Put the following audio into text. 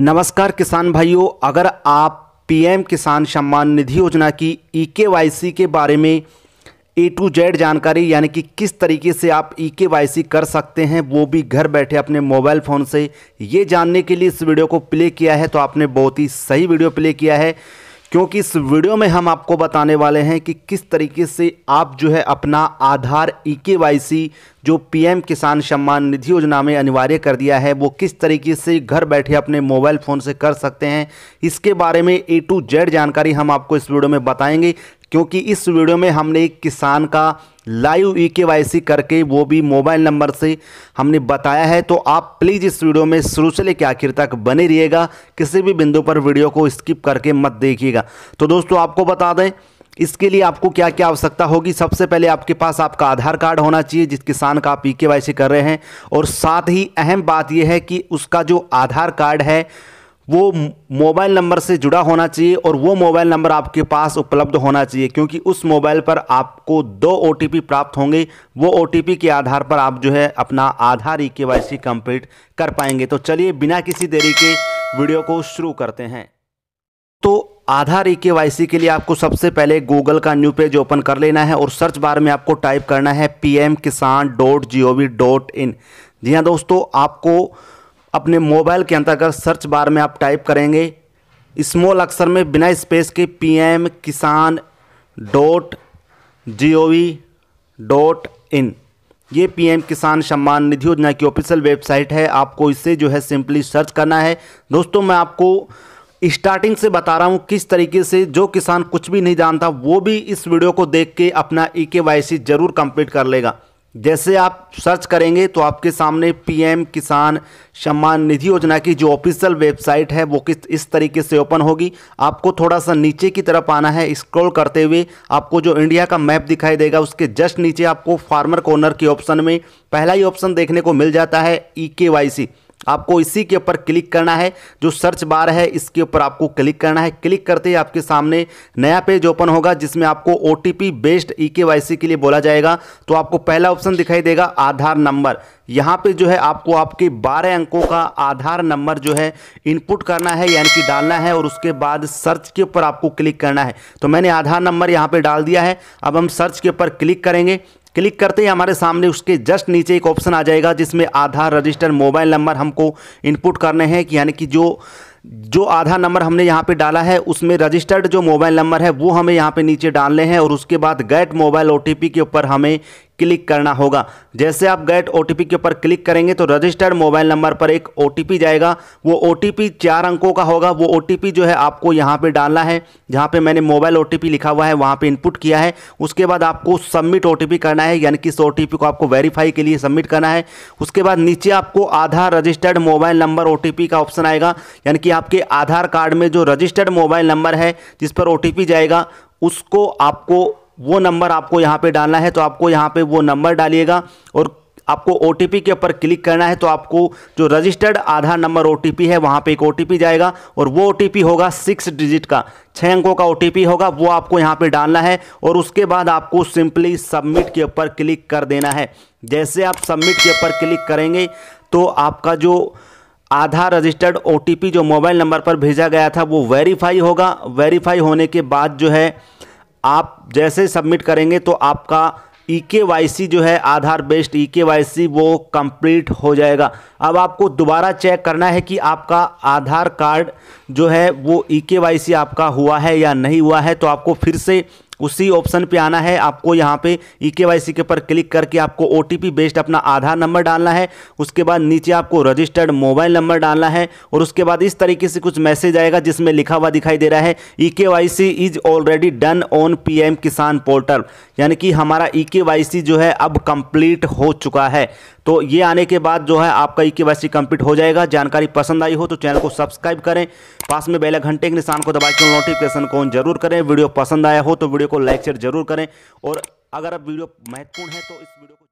नमस्कार किसान भाइयों अगर आप पीएम किसान सम्मान निधि योजना की ई के वाई सी के बारे में ए टू जेड जानकारी यानी कि किस तरीके से आप ई के वाई सी कर सकते हैं वो भी घर बैठे अपने मोबाइल फ़ोन से ये जानने के लिए इस वीडियो को प्ले किया है तो आपने बहुत ही सही वीडियो प्ले किया है क्योंकि इस वीडियो में हम आपको बताने वाले हैं कि किस तरीके से आप जो है अपना आधार ई e जो पीएम किसान सम्मान निधि योजना में अनिवार्य कर दिया है वो किस तरीके से घर बैठे अपने मोबाइल फ़ोन से कर सकते हैं इसके बारे में ए टू जेड जानकारी हम आपको इस वीडियो में बताएंगे क्योंकि इस वीडियो में हमने एक किसान का लाइव ई e के करके वो भी मोबाइल नंबर से हमने बताया है तो आप प्लीज़ इस वीडियो में शुरू से लेकर आखिर तक बने रहिएगा किसी भी बिंदु पर वीडियो को स्किप करके मत देखिएगा तो दोस्तों आपको बता दें इसके लिए आपको क्या क्या आवश्यकता होगी सबसे पहले आपके पास आपका आधार कार्ड होना चाहिए जिस किसान का आप ई e के कर रहे हैं और साथ ही अहम बात यह है कि उसका जो आधार कार्ड है वो मोबाइल नंबर से जुड़ा होना चाहिए और वो मोबाइल नंबर आपके पास उपलब्ध होना चाहिए क्योंकि उस मोबाइल पर आपको दो ओ प्राप्त होंगे वो ओ के आधार पर आप जो है अपना आधार ई के कंप्लीट कर पाएंगे तो चलिए बिना किसी देरी के वीडियो को शुरू करते हैं तो आधार ई e के, के लिए आपको सबसे पहले गूगल का न्यू पेज ओपन कर लेना है और सर्च बार में आपको टाइप करना है P M Kisan dot G O V dot in जी हाँ दोस्तों आपको अपने मोबाइल के अंतर्गत सर्च बार में आप टाइप करेंगे स्मॉल अक्षर में बिना स्पेस के P M Kisan dot G O V dot in ये पी एम किसान सम्मान निधि योजना की ऑफिशियल वेबसाइट है आपको इसे जो है सिंपली सर्च करना है दोस्तों मैं आपको स्टार्टिंग से बता रहा हूँ किस तरीके से जो किसान कुछ भी नहीं जानता वो भी इस वीडियो को देख के अपना ई के वाई सी जरूर कंप्लीट कर लेगा जैसे आप सर्च करेंगे तो आपके सामने पीएम किसान सम्मान निधि योजना की जो ऑफिशियल वेबसाइट है वो किस इस तरीके से ओपन होगी आपको थोड़ा सा नीचे की तरफ आना है स्क्रॉल करते हुए आपको जो इंडिया का मैप दिखाई देगा उसके जस्ट नीचे आपको फार्मर कॉर्नर के ऑप्शन में पहला ही ऑप्शन देखने को मिल जाता है ई के वाई सी आपको इसी के ऊपर क्लिक करना है जो सर्च बार है इसके ऊपर आपको क्लिक करना है क्लिक करते ही आपके सामने नया पेज ओपन होगा जिसमें आपको ओ बेस्ड ई के लिए बोला जाएगा तो आपको पहला ऑप्शन दिखाई देगा आधार नंबर यहाँ पे जो है आपको आपके 12 अंकों का आधार नंबर जो है इनपुट करना है यानी कि डालना है और उसके बाद सर्च के ऊपर आपको क्लिक करना है तो मैंने आधार नंबर यहाँ पे डाल दिया है अब हम सर्च के ऊपर क्लिक करेंगे क्लिक करते ही हमारे सामने उसके जस्ट नीचे एक ऑप्शन आ जाएगा जिसमें आधार रजिस्टर मोबाइल नंबर हमको इनपुट करने हैं कि यानी कि जो जो आधार नंबर हमने यहाँ पे डाला है उसमें रजिस्टर्ड जो मोबाइल नंबर है वो हमें यहाँ पे नीचे डालने हैं और उसके बाद गेट मोबाइल ओटीपी के ऊपर हमें क्लिक करना होगा जैसे आप गेट ओ के ऊपर क्लिक करेंगे तो रजिस्टर्ड मोबाइल नंबर पर एक ओ जाएगा वो ओ चार अंकों का होगा वो ओ जो है आपको यहाँ पर डालना है जहाँ पर मैंने मोबाइल ओ लिखा हुआ है वहाँ पर इनपुट किया है उसके बाद आपको सबमिट ओ करना है यानी कि इस ओ को आपको वेरीफाई के लिए सबमिट करना है उसके बाद नीचे आपको आधार रजिस्टर्ड मोबाइल नंबर ओ का ऑप्शन आएगा यानी कि आपके आधार कार्ड में जो रजिस्टर्ड मोबाइल नंबर है जिस पर ओ जाएगा उसको आपको वो नंबर आपको यहाँ पे डालना है तो आपको यहाँ पे वो नंबर डालिएगा और आपको ओ के ऊपर क्लिक करना है तो आपको जो रजिस्टर्ड आधार नंबर ओ है वहाँ पे एक ओ जाएगा और वो ओ होगा सिक्स डिजिट का छः अंकों का ओ होगा वो आपको यहाँ पे डालना है और उसके बाद आपको सिंपली सबमिट के ऊपर क्लिक कर देना है जैसे आप सबमिट के ऊपर क्लिक करेंगे तो आपका जो आधार रजिस्टर्ड ओ जो मोबाइल नंबर पर भेजा गया था वो वेरीफाई होगा वेरीफाई होने के बाद जो है आप जैसे सबमिट करेंगे तो आपका ई के वाई सी जो है आधार बेस्ड ई के वाई सी वो कंप्लीट हो जाएगा अब आपको दोबारा चेक करना है कि आपका आधार कार्ड जो है वो ई के वाई सी आपका हुआ है या नहीं हुआ है तो आपको फिर से उसी ऑप्शन पे आना है आपको यहाँ पे ई e के के ऊपर क्लिक करके आपको ओ बेस्ड अपना आधार नंबर डालना है उसके बाद नीचे आपको रजिस्टर्ड मोबाइल नंबर डालना है और उसके बाद इस तरीके से कुछ मैसेज आएगा जिसमें लिखा हुआ दिखाई दे रहा है E K is already done on PM Kisan portal यानी कि हमारा ई e के जो है अब कंप्लीट हो चुका है तो ये आने के बाद जो है आपका ई के वाई सी कंप्लीट हो जाएगा जानकारी पसंद आई हो तो चैनल को सब्सक्राइब करें पास में बेल घंटे के निशान को दबा के नोटिफिकेशन को ऑन जरूर करें वीडियो पसंद आया हो तो वीडियो को लाइक शेयर जरूर करें और अगर अब वीडियो महत्वपूर्ण है तो इस वीडियो को